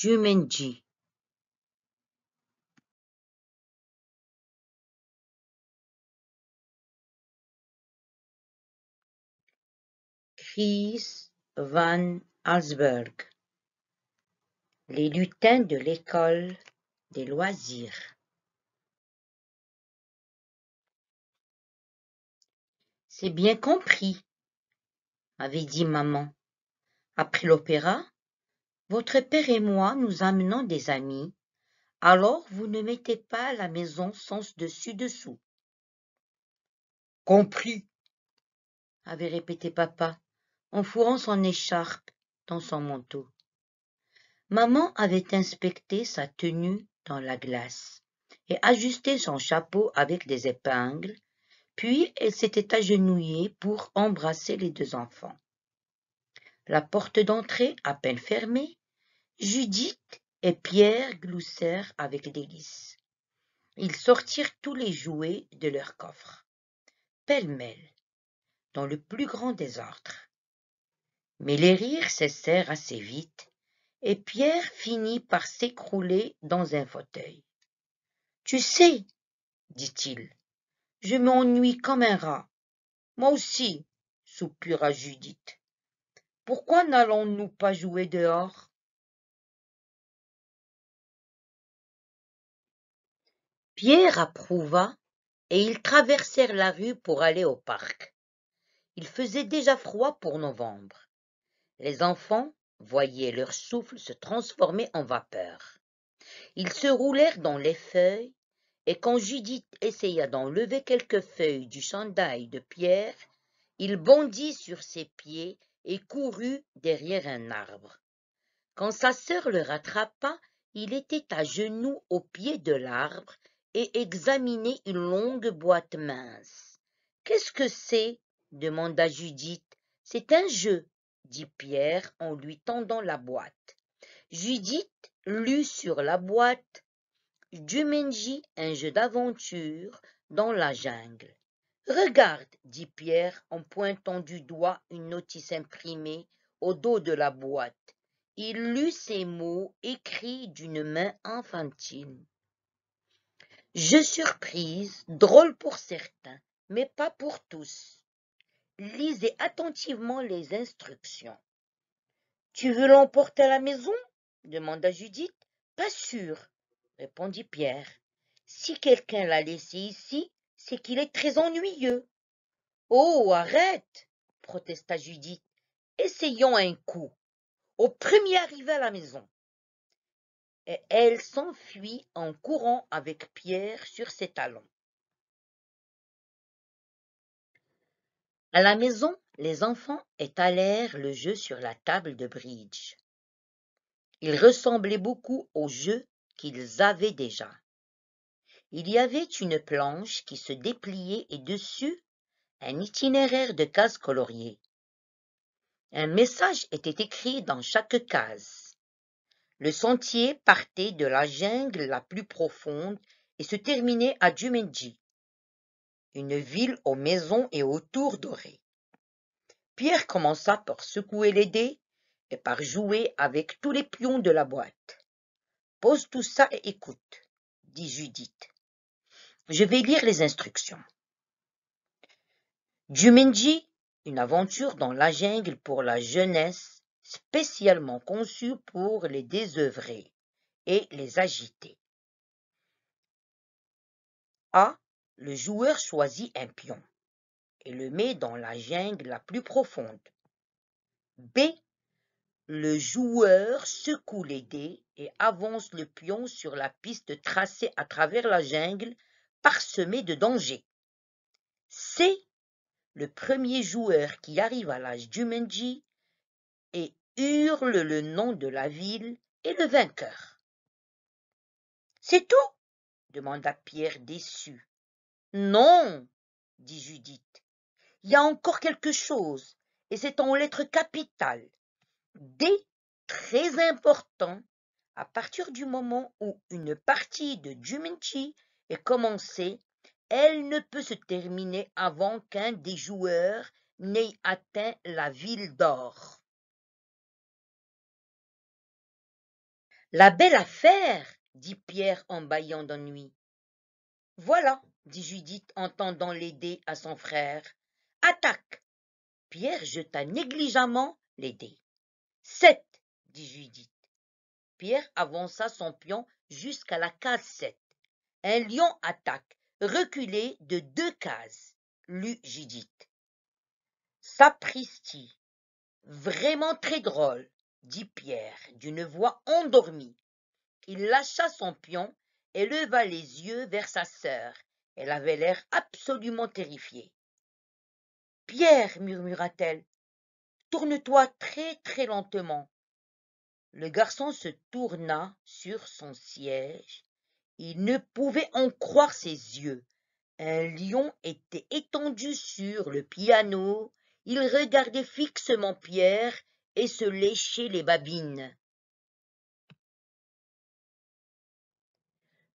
Chris van Alsberg les lutins de l'école des loisirs. C'est bien compris, avait dit maman. Après l'opéra, votre père et moi, nous amenons des amis. Alors vous ne mettez pas la maison sans dessus-dessous. Compris, avait répété papa, en fourrant son écharpe dans son manteau. Maman avait inspecté sa tenue dans la glace et ajusté son chapeau avec des épingles, puis elle s'était agenouillée pour embrasser les deux enfants. La porte d'entrée, à peine fermée, Judith et Pierre gloussèrent avec délice. Ils sortirent tous les jouets de leur coffre, pêle-mêle, dans le plus grand désordre. Mais les rires cessèrent assez vite, et Pierre finit par s'écrouler dans un fauteuil. Tu sais, dit-il, je m'ennuie comme un rat. Moi aussi, soupira Judith. Pourquoi n'allons-nous pas jouer dehors Pierre approuva, et ils traversèrent la rue pour aller au parc. Il faisait déjà froid pour novembre. Les enfants voyaient leur souffle se transformer en vapeur. Ils se roulèrent dans les feuilles, et quand Judith essaya d'enlever quelques feuilles du chandail de Pierre, il bondit sur ses pieds et courut derrière un arbre. Quand sa sœur le rattrapa, il était à genoux au pied de l'arbre et examinait une longue boîte mince. Qu'est-ce que c'est demanda Judith. C'est un jeu, dit Pierre en lui tendant la boîte. Judith lut sur la boîte Jumanji, un jeu d'aventure dans la jungle. Regarde, dit Pierre en pointant du doigt une notice imprimée au dos de la boîte. Il lut ces mots écrits d'une main enfantine. Je surprise, drôle pour certains, mais pas pour tous. Lisez attentivement les instructions. Tu veux l'emporter à la maison demanda Judith. Pas sûr, répondit Pierre. Si quelqu'un l'a laissé ici, c'est qu'il est très ennuyeux. Oh, arrête protesta Judith. Essayons un coup. Au premier arrivé à la maison et elle s'enfuit en courant avec Pierre sur ses talons. À la maison, les enfants étalèrent le jeu sur la table de bridge. Il ressemblait beaucoup au jeu qu'ils avaient déjà. Il y avait une planche qui se dépliait et dessus un itinéraire de cases coloriées. Un message était écrit dans chaque case. Le sentier partait de la jungle la plus profonde et se terminait à Jumenji, une ville aux maisons et aux tours dorées. Pierre commença par secouer les dés et par jouer avec tous les pions de la boîte. Pose tout ça et écoute, dit Judith. Je vais lire les instructions. Jumenji, une aventure dans la jungle pour la jeunesse spécialement conçu pour les désœuvrer et les agiter. A. Le joueur choisit un pion et le met dans la jungle la plus profonde. B. Le joueur secoue les dés et avance le pion sur la piste tracée à travers la jungle parsemée de dangers. C. Le premier joueur qui arrive à l'âge du Menji hurle le nom de la ville et le vainqueur. C'est tout demanda Pierre déçu. Non, dit Judith. Il y a encore quelque chose, et c'est en lettres capitales. D très important à partir du moment où une partie de Juminchi est commencée, elle ne peut se terminer avant qu'un des joueurs n'ait atteint la ville d'or. La belle affaire! dit Pierre en bâillant d'ennui. Voilà, dit Judith en tendant les dés à son frère. Attaque! Pierre jeta négligemment les dés. Sept, dit Judith. Pierre avança son pion jusqu'à la case sept. Un lion attaque, reculé de deux cases, lut Judith. Sapristi! Vraiment très drôle! dit Pierre d'une voix endormie. Il lâcha son pion et leva les yeux vers sa sœur. Elle avait l'air absolument terrifiée. Pierre, murmura-t-elle, tourne-toi très très lentement. Le garçon se tourna sur son siège. Il ne pouvait en croire ses yeux. Un lion était étendu sur le piano. Il regardait fixement Pierre et se lécher les babines.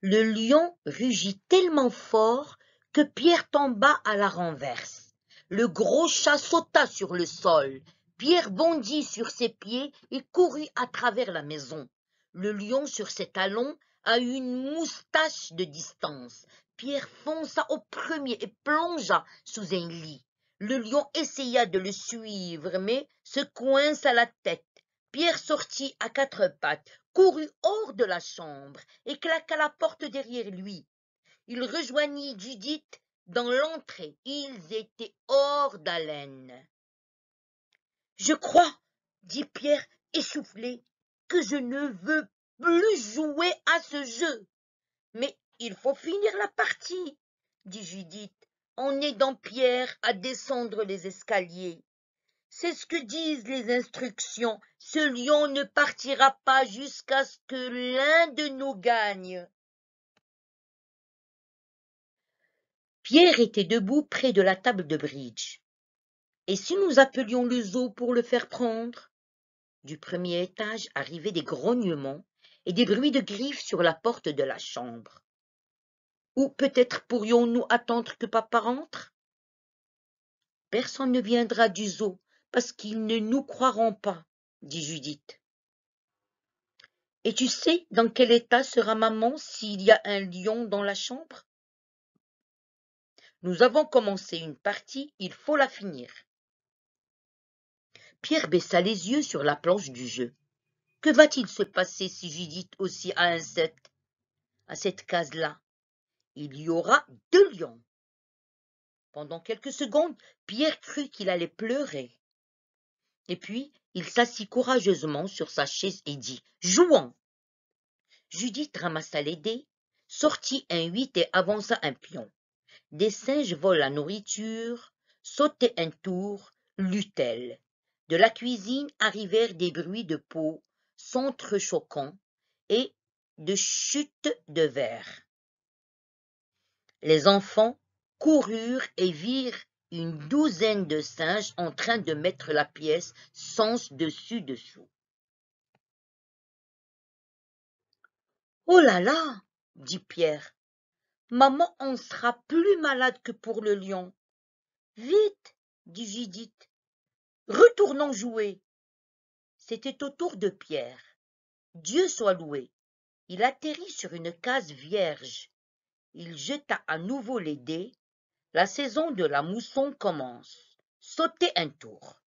Le lion rugit tellement fort que Pierre tomba à la renverse. Le gros chat sauta sur le sol. Pierre bondit sur ses pieds et courut à travers la maison. Le lion sur ses talons a une moustache de distance. Pierre fonça au premier et plongea sous un lit. Le lion essaya de le suivre, mais se coinça la tête. Pierre sortit à quatre pattes, courut hors de la chambre et claqua la porte derrière lui. Il rejoignit Judith dans l'entrée. Ils étaient hors d'haleine. Je crois, dit Pierre essoufflé, que je ne veux plus jouer à ce jeu. Mais il faut finir la partie, dit Judith en aidant Pierre à descendre les escaliers. C'est ce que disent les instructions. Ce lion ne partira pas jusqu'à ce que l'un de nous gagne. Pierre était debout près de la table de bridge. Et si nous appelions le zoo pour le faire prendre Du premier étage arrivaient des grognements et des bruits de griffes sur la porte de la chambre. Ou peut-être pourrions-nous attendre que papa rentre Personne ne viendra du zoo parce qu'ils ne nous croiront pas, dit Judith. Et tu sais dans quel état sera maman s'il y a un lion dans la chambre Nous avons commencé une partie, il faut la finir. Pierre baissa les yeux sur la planche du jeu. Que va-t-il se passer si Judith aussi a un sept À cette case-là, il y aura deux lions. Pendant quelques secondes, Pierre crut qu'il allait pleurer. Et puis, il s'assit courageusement sur sa chaise et dit « Jouons !» Judith ramassa les dés, sortit un huit et avança un pion. Des singes volent la nourriture, sautaient un tour, l'utelle. De la cuisine arrivèrent des bruits de peau, choquants et de chutes de verre. Les enfants coururent et virent une douzaine de singes en train de mettre la pièce sens dessus-dessous. Oh là là, dit Pierre, maman en sera plus malade que pour le lion. Vite, dit Judith, retournons jouer. C'était au tour de Pierre. Dieu soit loué. Il atterrit sur une case vierge. Il jeta à nouveau les dés, la saison de la mousson commence. Sautez un tour.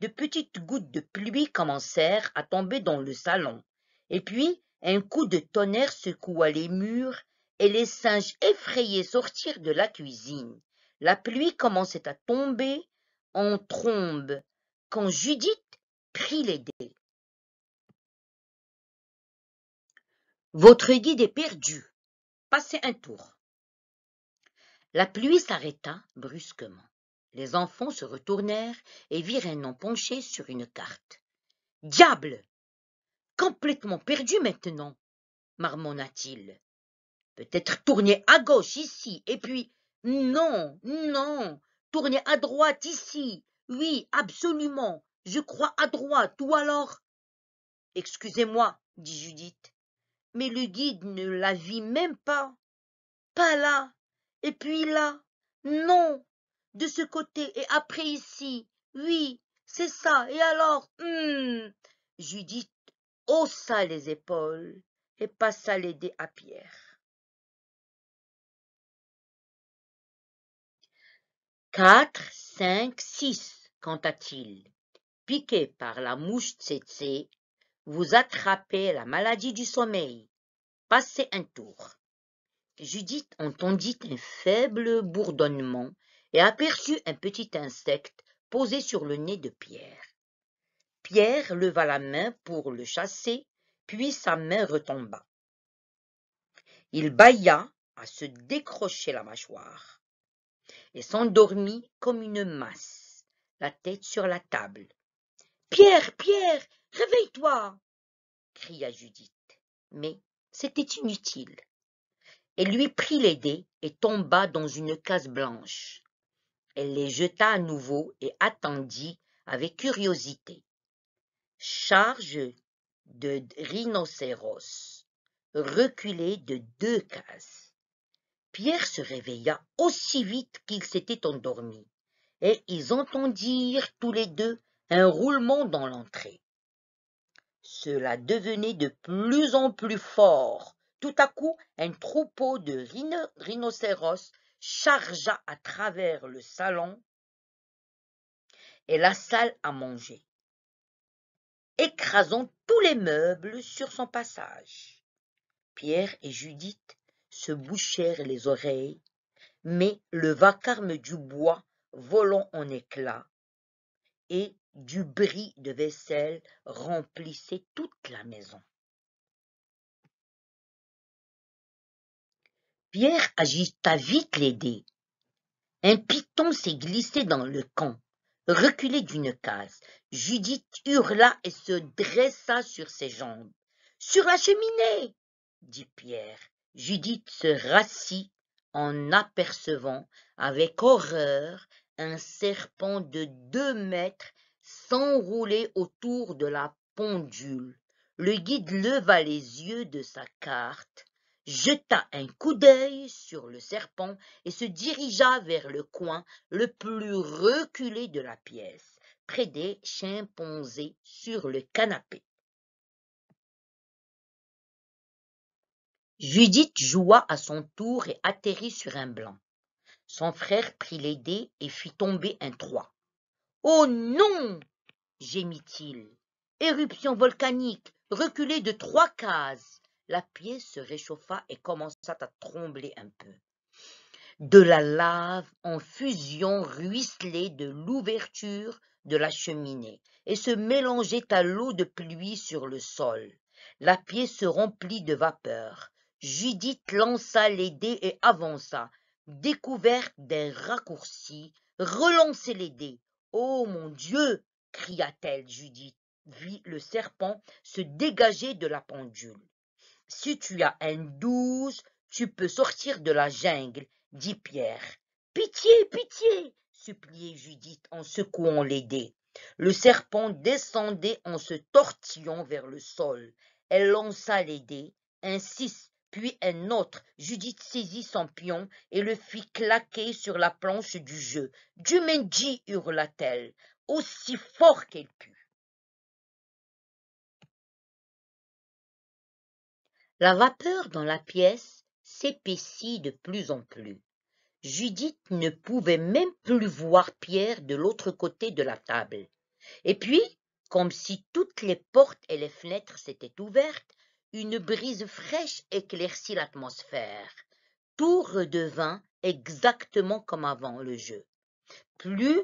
De petites gouttes de pluie commencèrent à tomber dans le salon, et puis un coup de tonnerre secoua les murs, et les singes effrayés sortirent de la cuisine. La pluie commençait à tomber en trombe, quand Judith prit les dés. Votre guide est perdu, passer un tour. La pluie s'arrêta brusquement. Les enfants se retournèrent et virent un nom penché sur une carte. Diable Complètement perdu maintenant, marmonna-t-il. Peut-être tourner à gauche ici, et puis. Non, non Tourner à droite ici Oui, absolument Je crois à droite, ou alors. Excusez-moi, dit Judith mais le guide ne la vit même pas. Pas là, et puis là, non, de ce côté et après ici, oui, c'est ça, et alors, hum. Judith haussa les épaules et passa les dés à Pierre. Quatre, cinq, six, canta-t-il, piqué par la mouche vous attrapez la maladie du sommeil. Passez un tour. Judith entendit un faible bourdonnement et aperçut un petit insecte posé sur le nez de Pierre. Pierre leva la main pour le chasser, puis sa main retomba. Il bâilla à se décrocher la mâchoire et s'endormit comme une masse, la tête sur la table. Pierre, Pierre, Réveille-toi cria Judith. Mais c'était inutile. Elle lui prit les dés et tomba dans une case blanche. Elle les jeta à nouveau et attendit avec curiosité. Charge de rhinocéros, reculé de deux cases. Pierre se réveilla aussi vite qu'il s'était endormi, et ils entendirent tous les deux un roulement dans l'entrée. Cela devenait de plus en plus fort. Tout à coup, un troupeau de rhinocéros chargea à travers le salon et la salle à manger, écrasant tous les meubles sur son passage. Pierre et Judith se bouchèrent les oreilles, mais le vacarme du bois volant en éclats et du bris de vaisselle remplissait toute la maison. Pierre agita vite les dés. Un piton s'est glissé dans le camp, reculé d'une case. Judith hurla et se dressa sur ses jambes. Sur la cheminée dit Pierre. Judith se rassit en apercevant avec horreur un serpent de deux mètres s'enrouler autour de la pendule. Le guide leva les yeux de sa carte, jeta un coup d'œil sur le serpent et se dirigea vers le coin le plus reculé de la pièce, près des chimpanzés sur le canapé. Judith joua à son tour et atterrit sur un blanc. Son frère prit les dés et fit tomber un trois. Oh non gémit-il. Éruption volcanique, reculer de trois cases. La pièce se réchauffa et commença à trembler un peu. De la lave en fusion ruisselait de l'ouverture de la cheminée et se mélangeait à l'eau de pluie sur le sol. La pièce se remplit de vapeur. Judith lança les dés et avança, découverte d'un raccourci, relançait les dés, Oh mon Dieu cria-t-elle. Judith vit le serpent se dégager de la pendule. Si tu as un douze, tu peux sortir de la jungle, dit Pierre. Pitié, pitié suppliait Judith en secouant les dés. Le serpent descendait en se tortillant vers le sol. Elle lança les dés, un puis un autre. Judith saisit son pion et le fit claquer sur la planche du jeu. Dumenji hurla-t-elle, aussi fort qu'elle put. La vapeur dans la pièce s'épaissit de plus en plus. Judith ne pouvait même plus voir Pierre de l'autre côté de la table. Et puis, comme si toutes les portes et les fenêtres s'étaient ouvertes, une brise fraîche éclaircit l'atmosphère. Tout redevint exactement comme avant le jeu. Plus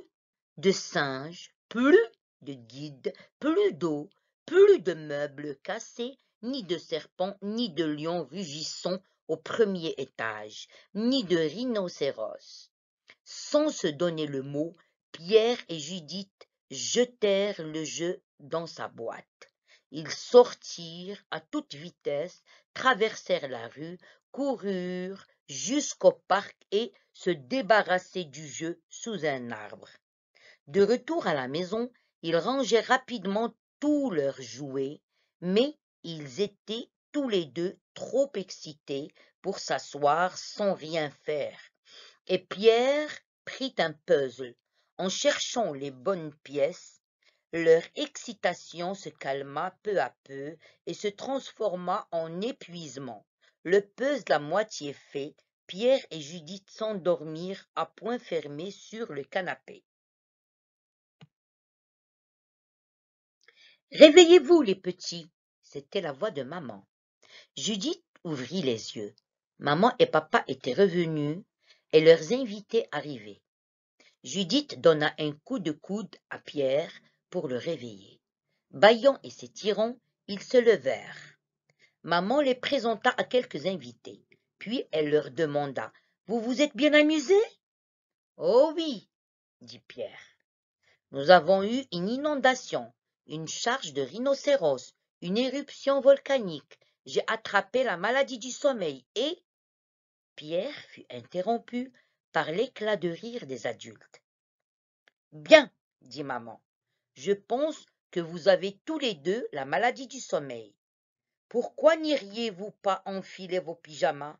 de singes, plus de guides, plus d'eau, plus de meubles cassés, ni de serpents, ni de lions rugissants au premier étage, ni de rhinocéros. Sans se donner le mot, Pierre et Judith jetèrent le jeu dans sa boîte. Ils sortirent à toute vitesse, traversèrent la rue, coururent jusqu'au parc et se débarrassaient du jeu sous un arbre. De retour à la maison, ils rangeaient rapidement tous leurs jouets, mais ils étaient tous les deux trop excités pour s'asseoir sans rien faire. Et Pierre prit un puzzle. En cherchant les bonnes pièces, leur excitation se calma peu à peu et se transforma en épuisement le puzzle la moitié fait pierre et judith s'endormirent à poings fermés sur le canapé réveillez-vous les petits c'était la voix de maman judith ouvrit les yeux maman et papa étaient revenus et leurs invités arrivaient judith donna un coup de coude à pierre pour le réveiller. Bâillant et s'étirant, ils se levèrent. Maman les présenta à quelques invités, puis elle leur demanda Vous vous êtes bien amusés Oh oui, dit Pierre. Nous avons eu une inondation, une charge de rhinocéros, une éruption volcanique, j'ai attrapé la maladie du sommeil et. Pierre fut interrompu par l'éclat de rire des adultes. Bien, dit maman, je pense que vous avez tous les deux la maladie du sommeil. Pourquoi n'iriez-vous pas enfiler vos pyjamas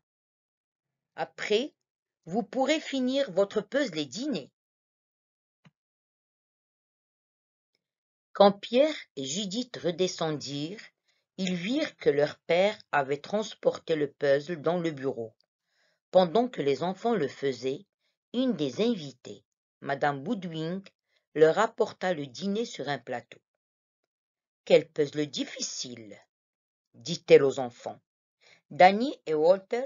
Après, vous pourrez finir votre puzzle et dîner. Quand Pierre et Judith redescendirent, ils virent que leur père avait transporté le puzzle dans le bureau. Pendant que les enfants le faisaient, une des invitées, Madame leur apporta le dîner sur un plateau. Quel puzzle difficile, dit-elle aux enfants. Danny et Walter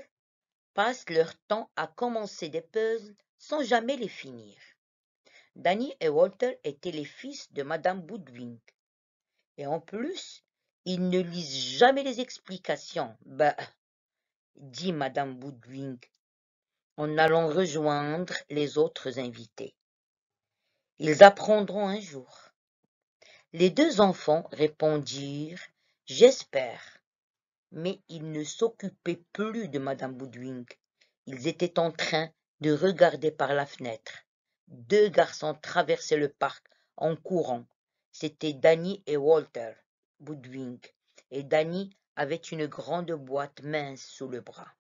passent leur temps à commencer des puzzles sans jamais les finir. Danny et Walter étaient les fils de Madame Boudwing. Et en plus, ils ne lisent jamais les explications. Bah, dit Madame Boudwing. en allant rejoindre les autres invités. Ils apprendront un jour. Les deux enfants répondirent J'espère. Mais ils ne s'occupaient plus de madame Boudwing. Ils étaient en train de regarder par la fenêtre. Deux garçons traversaient le parc en courant. C'étaient Danny et Walter Boudwing, et Danny avait une grande boîte mince sous le bras.